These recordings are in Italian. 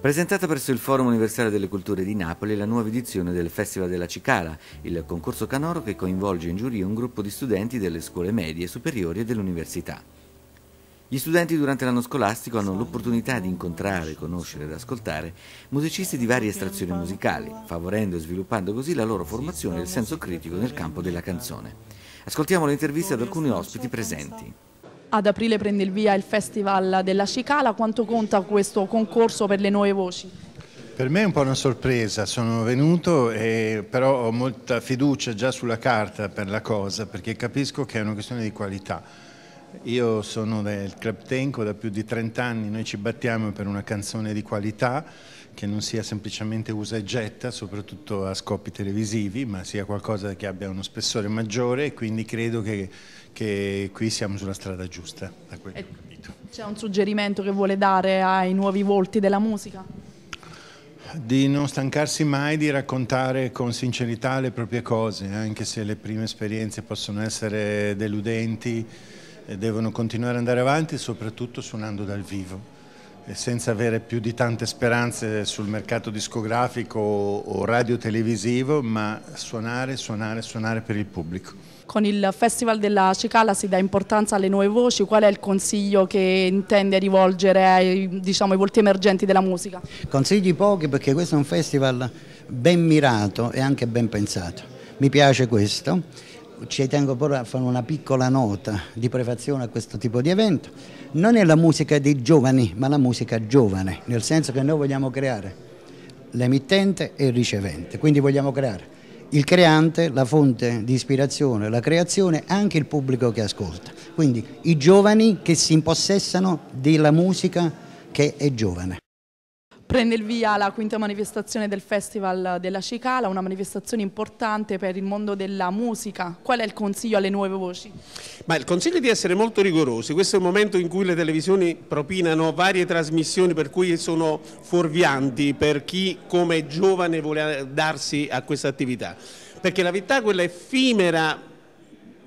Presentata presso il Forum Universale delle Culture di Napoli la nuova edizione del Festival della Cicala, il concorso canoro che coinvolge in giuria un gruppo di studenti delle scuole medie, superiori e dell'università. Gli studenti durante l'anno scolastico hanno l'opportunità di incontrare, conoscere ed ascoltare musicisti di varie estrazioni musicali, favorendo e sviluppando così la loro formazione e il senso critico nel campo della canzone. Ascoltiamo l'intervista ad alcuni ospiti presenti ad aprile prende il via il Festival della Cicala, quanto conta questo concorso per le nuove voci? Per me è un po' una sorpresa, sono venuto e però ho molta fiducia già sulla carta per la cosa perché capisco che è una questione di qualità io sono del Club Tenco da più di 30 anni, noi ci battiamo per una canzone di qualità che non sia semplicemente usa e getta, soprattutto a scopi televisivi, ma sia qualcosa che abbia uno spessore maggiore e quindi credo che, che qui siamo sulla strada giusta, da quello che ho capito. C'è un suggerimento che vuole dare ai nuovi volti della musica? Di non stancarsi mai di raccontare con sincerità le proprie cose, anche se le prime esperienze possono essere deludenti e devono continuare ad andare avanti soprattutto suonando dal vivo senza avere più di tante speranze sul mercato discografico o radio-televisivo, ma suonare, suonare, suonare per il pubblico. Con il Festival della Cicala si dà importanza alle nuove voci, qual è il consiglio che intende rivolgere ai, diciamo, ai volti emergenti della musica? Consigli pochi perché questo è un festival ben mirato e anche ben pensato, mi piace questo ci tengo proprio a fare una piccola nota di prefazione a questo tipo di evento, non è la musica dei giovani, ma la musica giovane, nel senso che noi vogliamo creare l'emittente e il ricevente, quindi vogliamo creare il creante, la fonte di ispirazione, la creazione, anche il pubblico che ascolta. Quindi i giovani che si impossessano della musica che è giovane prende il via la quinta manifestazione del Festival della Cicala, una manifestazione importante per il mondo della musica. Qual è il consiglio alle nuove voci? Ma il consiglio è di essere molto rigorosi, questo è un momento in cui le televisioni propinano varie trasmissioni per cui sono fuorvianti per chi come giovane vuole darsi a questa attività, perché la verità quella effimera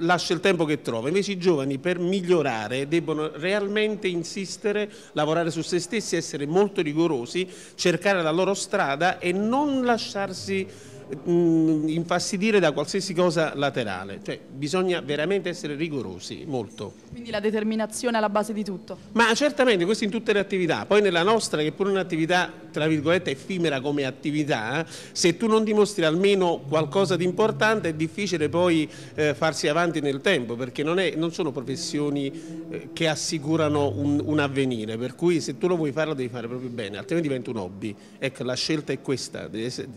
lascia il tempo che trova. Invece i giovani per migliorare debbono realmente insistere, lavorare su se stessi, essere molto rigorosi, cercare la loro strada e non lasciarsi mh, mm, infastidire da qualsiasi cosa laterale, cioè bisogna veramente essere rigorosi, molto. Quindi la determinazione è la base di tutto? Ma certamente, questo in tutte le attività, poi nella nostra che è pure un'attività tra virgolette effimera come attività, se tu non dimostri almeno qualcosa di importante è difficile poi eh, farsi avanti nel tempo perché non, è, non sono professioni eh, che assicurano un, un avvenire, per cui se tu lo vuoi fare lo devi fare proprio bene, altrimenti diventa un hobby. Ecco, la scelta è questa,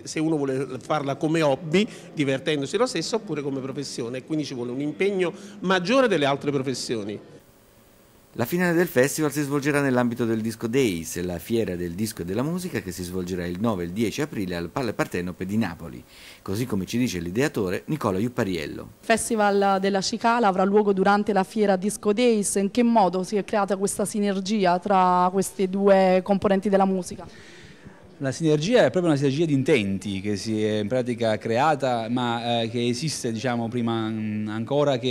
se uno vuole fare farla come hobby, divertendosi lo stesso, oppure come professione. E quindi ci vuole un impegno maggiore delle altre professioni. La finale del festival si svolgerà nell'ambito del Disco Days, la fiera del disco e della musica che si svolgerà il 9 e il 10 aprile al Palle Partenope di Napoli, così come ci dice l'ideatore Nicola Iuppariello. Il Festival della Cicala avrà luogo durante la fiera Disco Days, in che modo si è creata questa sinergia tra queste due componenti della musica? La sinergia è proprio una sinergia di intenti che si è in pratica creata ma eh, che esiste diciamo, prima mm, ancora che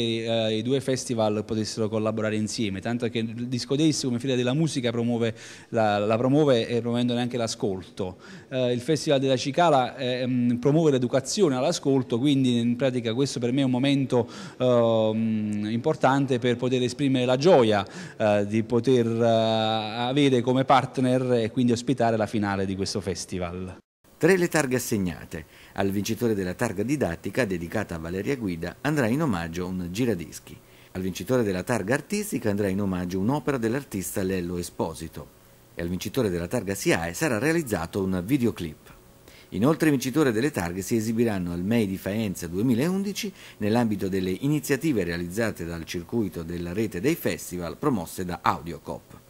eh, i due festival potessero collaborare insieme, tanto che il Disco Days come Fiera della Musica promuove la, la promuove e promuovendone anche l'ascolto. Eh, il Festival della Cicala mh, eh, mm, promuove l'educazione all'ascolto, quindi in pratica questo per me è un momento ehm, importante per poter esprimere la gioia eh, di poter eh, avere come partner e quindi ospitare la finale di questo questo festival. Tre le targhe assegnate. Al vincitore della targa didattica, dedicata a Valeria Guida, andrà in omaggio un giradischi. Al vincitore della targa artistica andrà in omaggio un'opera dell'artista Lello Esposito. E al vincitore della targa SIAE sarà realizzato un videoclip. Inoltre i vincitori delle targhe si esibiranno al MEI di Faenza 2011 nell'ambito delle iniziative realizzate dal circuito della rete dei festival promosse da Audiocop.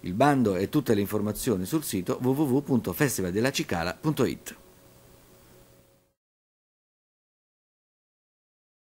Il bando e tutte le informazioni sul sito www.festivaldellacicala.it.